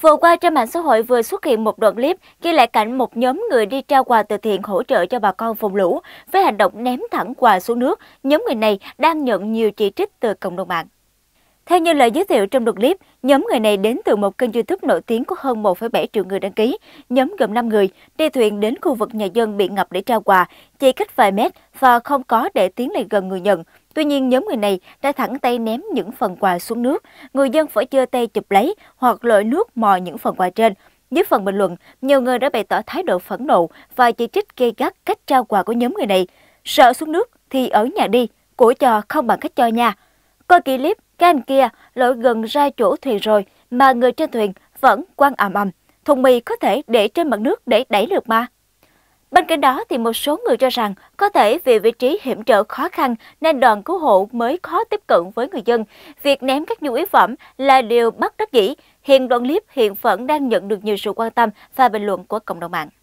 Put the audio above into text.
Vừa qua trên mạng xã hội vừa xuất hiện một đoạn clip ghi lại cảnh một nhóm người đi trao quà từ thiện hỗ trợ cho bà con vùng lũ. Với hành động ném thẳng quà xuống nước, nhóm người này đang nhận nhiều chỉ trích từ cộng đồng mạng. Theo như lời giới thiệu trong đoạn clip, nhóm người này đến từ một kênh YouTube nổi tiếng có hơn 1,7 triệu người đăng ký. Nhóm gồm 5 người, đi thuyền đến khu vực nhà dân bị ngập để trao quà, chỉ cách vài mét và không có để tiến lại gần người nhận. Tuy nhiên, nhóm người này đã thẳng tay ném những phần quà xuống nước. Người dân phải chơ tay chụp lấy hoặc lội nước mò những phần quà trên. Dưới phần bình luận, nhiều người đã bày tỏ thái độ phẫn nộ và chỉ trích gay gắt cách trao quà của nhóm người này. Sợ xuống nước thì ở nhà đi, của trò không bằng cách cho nha. Coi clip, các anh kia lội gần ra chỗ thuyền rồi mà người trên thuyền vẫn quăng ầm ầm. Thùng mì có thể để trên mặt nước để đẩy được mà. Bên cạnh đó, thì một số người cho rằng có thể vì vị trí hiểm trở khó khăn nên đoàn cứu hộ mới khó tiếp cận với người dân. Việc ném các nhu yếu phẩm là điều bất đắc dĩ. Hiện đoạn clip hiện vẫn đang nhận được nhiều sự quan tâm và bình luận của cộng đồng mạng.